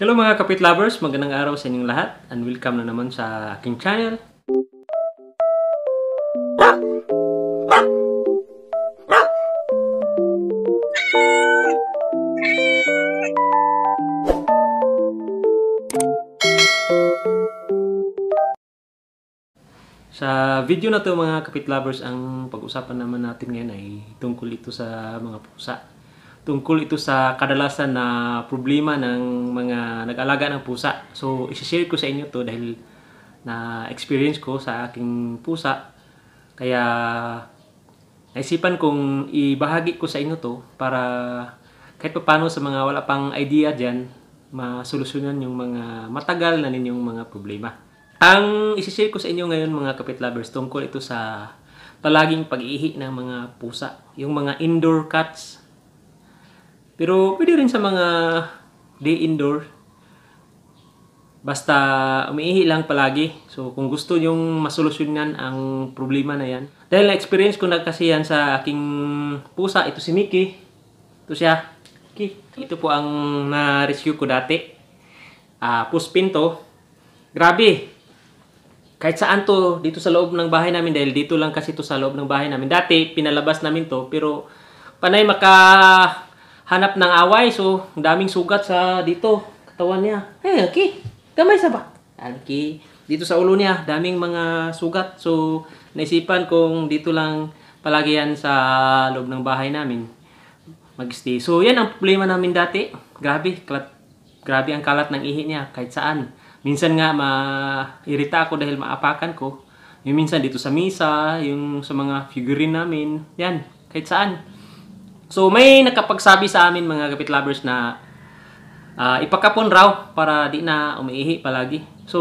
Hello mga kapit lovers, magandang araw sa inyong lahat and welcome na naman sa aking channel. Sa video na to mga kapit lovers, ang pag-usapan naman natin ngayon ay tungkol ito sa mga pusa tungkol ito sa kadalasan na problema ng mga nag-alaga ng pusa. So, isi-share ko sa inyo to dahil na experience ko sa aking pusa. Kaya, naisipan kong ibahagi ko sa inyo to para kahit paano sa mga wala pang idea dyan, masolusyonan yung mga matagal na ninyong mga problema. Ang isi-share ko sa inyo ngayon mga kapit lovers tungkol ito sa palaging pag-ihi ng mga pusa. Yung mga indoor cats pero pwede rin sa mga day indoor. Basta umiihi lang palagi. So kung gusto yung masolusyonan ang problema na yan. Dahil na-experience ko na kasi yan sa aking pusa. Ito si Mickey. Ito siya. Okay. Ito po ang na-rescue ko dati. Uh, ah, puspin to. Grabe. Kahit saan to, dito sa loob ng bahay namin. Dahil dito lang kasi to sa loob ng bahay namin. Dati, pinalabas namin to. Pero panay maka hanap ng away. So, daming sugat sa dito. Katawan niya. Hey, eh, okay. Kamay sa ba? Okay. Dito sa ulo niya, daming mga sugat. So, naisipan kong dito lang palagi yan sa loob ng bahay namin. Mag-stay. So, yan ang problema namin dati. Grabe. Kalat, grabe ang kalat ng ihi niya kahit saan. Minsan nga, ma-irita ako dahil maapakan ko. Yung minsan dito sa misa, yung sa mga figurine namin. Yan, kahit saan. So may nakapagsabi sa amin mga kapit lovers na uh, ipakapon raw para di na umiihi palagi. So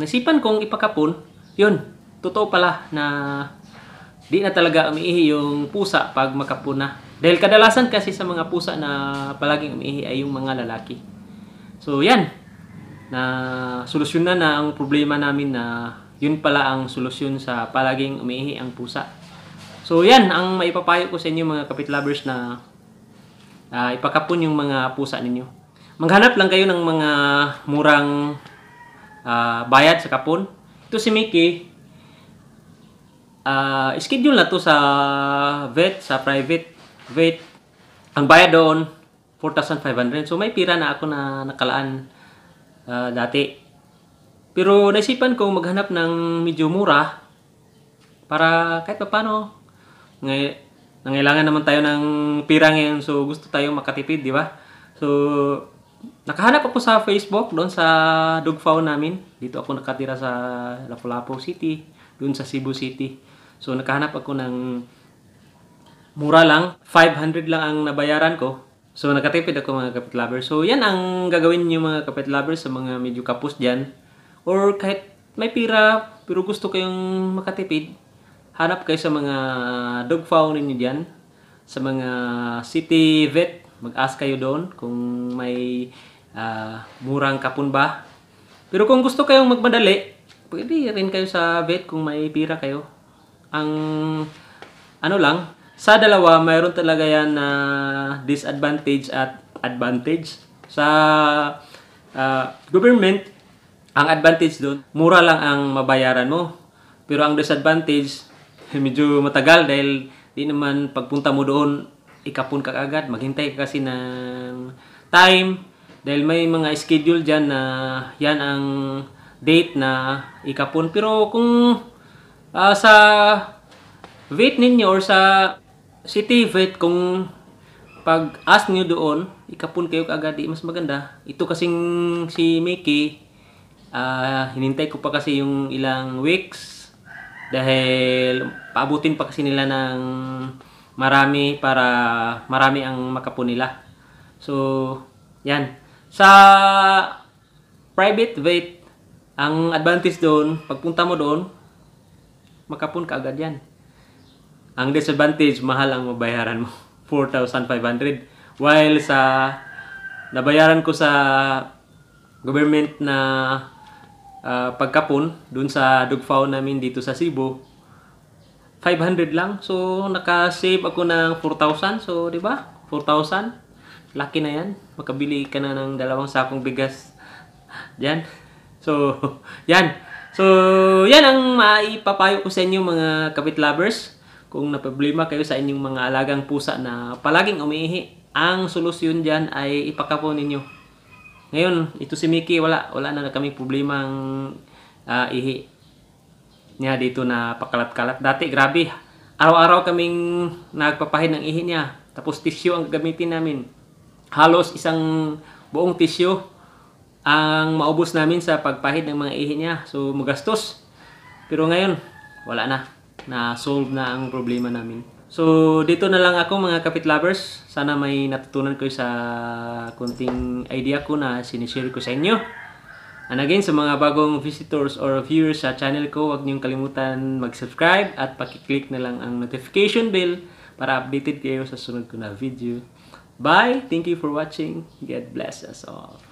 nasipan kong ipakapon, yun, totoo pala na di na talaga umiihi yung pusa pag makapon na. Dahil kadalasan kasi sa mga pusa na palaging umiihi ay yung mga lalaki. So yan, na solusyon na na ang problema namin na yun pala ang solusyon sa palaging umiihi ang pusa. So yan ang maipapayo ko sa inyo mga kapit lovers na uh, ipakapon yung mga pusa ninyo. Maghanap lang kayo ng mga murang uh, bayad sa kapon. Ito si Mickey, uh, schedule na to sa vet, sa private vet. Ang bayad doon, 4,500. So may pira na ako na nakalaan uh, dati. Pero naisipan ko maghanap ng medyo mura para kahit pa paano Ngay nangailangan naman tayo ng pira ngayon so gusto tayong makatipid, di ba? So, nakahanap ako sa Facebook doon sa Dogfao namin. Dito ako nakatira sa Lapu-Lapu City, doon sa Cebu City. So, nakahanap ako ng mura lang. 500 lang ang nabayaran ko. So, nakatipid ako mga kapit lovers So, yan ang gagawin niyo mga kapit lovers sa mga medyo kapos dyan. Or kahit may pira, pero gusto kayong makatipid, hanap kayo sa mga dog found ninyo diyan Sa mga city vet, mag-ask kayo doon kung may uh, murang kapon ba. Pero kung gusto kayong magmadali, pwede rin kayo sa vet kung may pira kayo. Ang ano lang, sa dalawa, mayroon talaga yan na uh, disadvantage at advantage. Sa uh, government, ang advantage doon, mura lang ang mabayaran mo. Pero ang disadvantage, medyo matagal dahil di naman pagpunta mo doon, ikapun ka agad. Maghintay kasi ng time dahil may mga schedule diyan na yan ang date na ikapun Pero kung uh, sa wait ninyo or sa city wait kung pag ask niyo doon, ikapun kayo kaagad, mas maganda. Ito kasing si Mickey, uh, hinintay ko pa kasi yung ilang weeks dahil paabutin pa kasi nila ng marami para marami ang makapo nila. So, yan. Sa private vet, ang advantage doon, pagpunta mo doon, makapon ka agad yan. Ang disadvantage, mahal ang mabayaran mo. 4,500. While sa nabayaran ko sa government na uh, pagkapon dun sa dugfaw namin dito sa Cebu 500 lang so naka-save ako ng 4,000 so di ba 4,000 laki na yan makabili ka na ng dalawang sakong bigas yan so yan so yan ang maipapayo ko sa inyo mga kabit lovers kung naproblema kayo sa inyong mga alagang pusa na palaging umiihi ang solusyon dyan ay ipakapon ninyo ngayon, ito si Mickey, wala, wala na, na kaming problema uh, ah, ihi niya dito na pakalat-kalat. Dati, grabe, araw-araw kaming nagpapahid ng ihi niya. Tapos tissue ang gamitin namin. Halos isang buong tissue ang maubos namin sa pagpahid ng mga ihi niya. So, magastos. Pero ngayon, wala na. Na-solve na ang problema namin. So, dito na lang ako mga kapit lovers. Sana may natutunan ko sa kunting idea ko na sinishare ko sa inyo. And again, sa mga bagong visitors or viewers sa channel ko, huwag niyong kalimutan mag-subscribe at pakiclick na lang ang notification bell para updated kayo sa sunod ko na video. Bye! Thank you for watching. God bless us all.